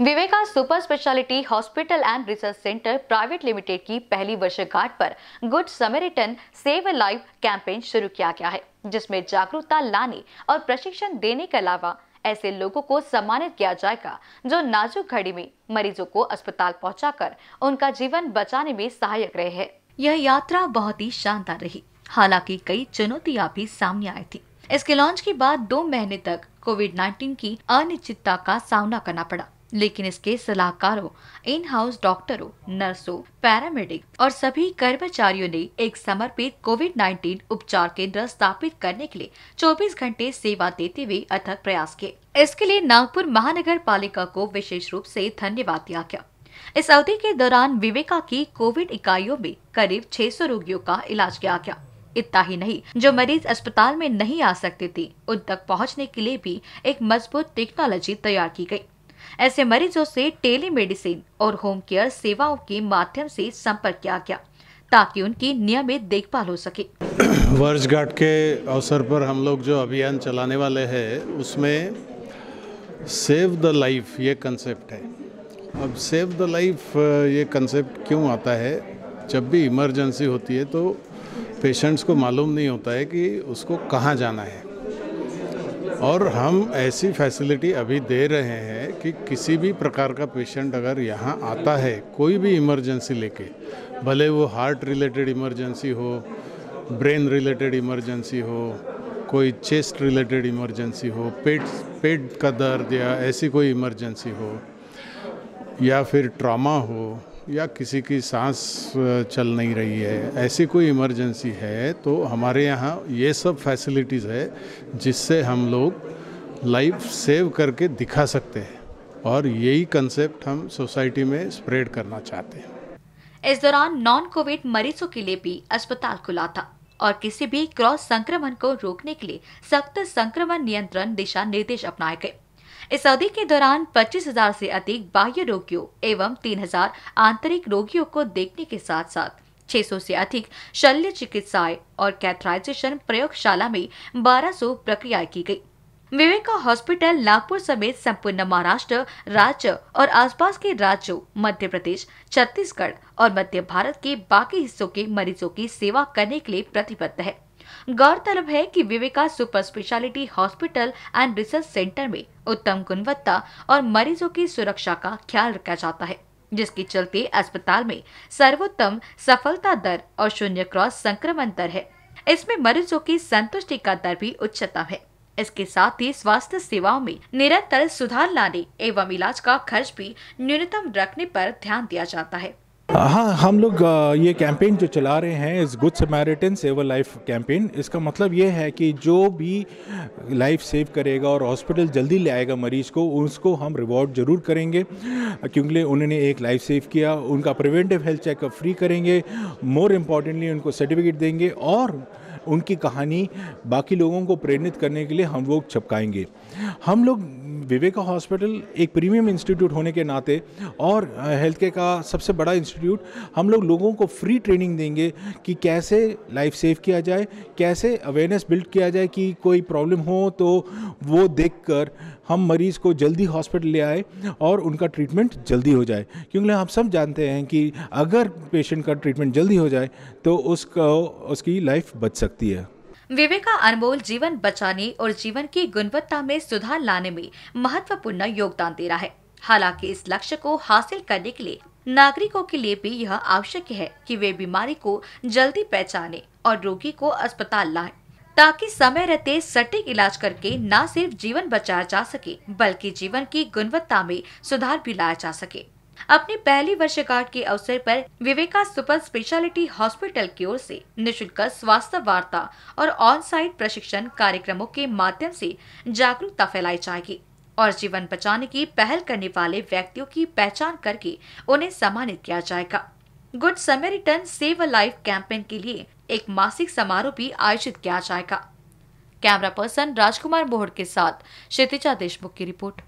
Viveka super speciality hospital and research centre private limited की पहली वर्षगांठ पर good samaritan save life campaign शुरू किया गया है जिसमें जागरूकता लाने और प्रशिक्षण देने के अलावा ऐसे लोगों को सम्मानित किया जाएगा जो नाजुक घड़ी में मरीजों को अस्पताल पहुंचाकर उनका जीवन बचाने में सहायक रहे हैं यह यात्रा बहुत ही शानदार रही हालांकि कई चुनौतियां भी सामने आई थी इसके लॉन्च के बाद दो महीने तक कोविड 19 की अनिश्चितता का सामना करना पड़ा लेकिन इसके सलाहकारों इन हाउस डॉक्टरों नर्सों पैरामेडिक और सभी कर्मचारियों ने एक समर्पित कोविड 19 उपचार केंद्र स्थापित करने के लिए 24 घंटे सेवा देते हुए अथक प्रयास किए इसके लिए नागपुर महानगर पालिका को विशेष रूप से धन्यवाद दिया गया इस अवधि के दौरान विवेका की कोविड इकाइयों में करीब 600 रोगियों का इलाज किया गया इतना ही नहीं जो मरीज अस्पताल में नहीं आ सकते थे उन तक पहुंचने के लिए भी एक मजबूत टेक्नोलॉजी तैयार की गई ऐसे मरीजों से टेलीमेडिसिन और होम केयर सेवाओं के माध्यम से संपर्क किया गया ताकि उनकी नियमित देखभाल हो सके वर्षगांठ के अवसर पर हम लोग जो अभियान चलाने वाले हैं उसमें सेव द लाइफ ये कंसेप्ट है अब सेव द लाइफ ये कंसेप्ट क्यों आता है जब भी इमरजेंसी होती है तो पेशेंट्स को मालूम नहीं होता है कि उसको कहाँ जाना है और हम ऐसी फैसिलिटी अभी दे रहे हैं कि किसी भी प्रकार का पेशेंट अगर यहाँ आता है कोई भी इमरजेंसी लेके भले वो हार्ट रिलेटेड इमरजेंसी हो ब्रेन रिलेटेड इमरजेंसी हो कोई चेस्ट रिलेटेड इमरजेंसी हो पेट पेट का दर्द या ऐसी कोई इमरजेंसी हो या फिर ट्रामा हो या किसी की सांस चल नहीं रही है ऐसी कोई इमरजेंसी है तो हमारे यहाँ ये सब फैसिलिटीज़ है जिससे हम लोग लाइफ सेव करके दिखा सकते हैं और यही कंसेप्ट हम सोसाइटी में स्प्रेड करना चाहते हैं इस दौरान नॉन कोविड मरीजों के लिए भी अस्पताल खुला था और किसी भी क्रॉस संक्रमण को रोकने के लिए सख्त संक्रमण नियंत्रण दिशा निर्देश अपनाए गए इस अवधि के दौरान पच्चीस हजार से अधिक बाह्य रोगियों एवं तीन हजार आंतरिक रोगियों को देखने के साथ साथ 600 से अधिक शल्य चिकित्साएं और कैथराइजेशन प्रयोगशाला में 1200 प्रक्रियाएं की गई विवेका हॉस्पिटल नागपुर समेत संपूर्ण महाराष्ट्र राज्य और आसपास के राज्यों मध्य प्रदेश छत्तीसगढ़ और मध्य भारत के बाकी हिस्सों के मरीजों की सेवा करने के लिए प्रतिबद्ध है गौरतलब है कि Viveka super speciality hospital and research centre में उत्तम गुणवत्ता और मरीजों की सुरक्षा का ख्याल रखा जाता है जिसके चलते अस्पताल में सर्वोत्तम सफलता दर और शून्य क्रॉस संक्रमण दर है इसमें मरीजों की संतुष्टि का दर भी उच्चतम है इसके साथ ही स्वास्थ्य सेवाओं में निरंतर सुधार लाने एवं इलाज का खर्च भी न्यूनतम रखने पर ध्यान दिया जाता है Uh, हाँ हम लोग uh, ये कैंपेन जो चला रहे हैं इस good samaritan saver life campaign इसका मतलब ये है कि जो भी लाइफ सेव करेगा और हॉस्पिटल जल्दी ले आएगा मरीज़ को उसको हम रिवॉर्ड ज़रूर करेंगे क्योंकि उन्होंने एक लाइफ सेव किया उनका प्रिवेंटिव हेल्थ चेकअप फ्री करेंगे मोर इम्पॉर्टेंटली उनको सर्टिफिकेट देंगे और उनकी कहानी बाकी लोगों को प्रेरित करने के लिए हम लोग छपकाएंगे हम लोग विवेका हॉस्पिटल एक प्रीमियम इंस्टीट्यूट होने के नाते और हेल्थ केयर का सबसे बड़ा इंस्टीट्यूट हम लोग लोगों को फ्री ट्रेनिंग देंगे कि कैसे लाइफ सेव किया जाए कैसे अवेयरनेस बिल्ड किया जाए कि कोई प्रॉब्लम हो तो वो देख कर हम मरीज़ को जल्दी हॉस्पिटल ले आए और उनका ट्रीटमेंट जल्दी हो जाए क्योंकि हम सब जानते हैं कि अगर पेशेंट का ट्रीटमेंट जल्दी हो जाए तो उसका उसकी लाइफ बच सकती है विवेका अनमोल जीवन बचाने और जीवन की गुणवत्ता में सुधार लाने में महत्वपूर्ण योगदान दे रहा है हालांकि इस लक्ष्य को हासिल करने के लिए नागरिकों के लिए भी यह आवश्यक है कि वे बीमारी को जल्दी पहचाने और रोगी को अस्पताल लाएं। ताकि समय रहते सटीक इलाज करके न सिर्फ जीवन बचाया जा सके बल्कि जीवन की गुणवत्ता में सुधार भी लाया जा सके अपनी पहली वर्षगांठ के अवसर पर विवेका सुपर स्पेशलिटी हॉस्पिटल की ओर से निशुल्क स्वास्थ्य वार्ता और ऑन साइट प्रशिक्षण कार्यक्रमों के माध्यम से जागरूकता फैलाई जाएगी और जीवन बचाने की पहल करने वाले व्यक्तियों की पहचान करके उन्हें सम्मानित किया जाएगा good samaritan save a life campaign के लिए एक मासिक समारोह भी आयोजित किया जाएगा कैमरा पर्सन राजकुमार बोहड़ के साथ क्षितिजा देशमुख की रिपोर्ट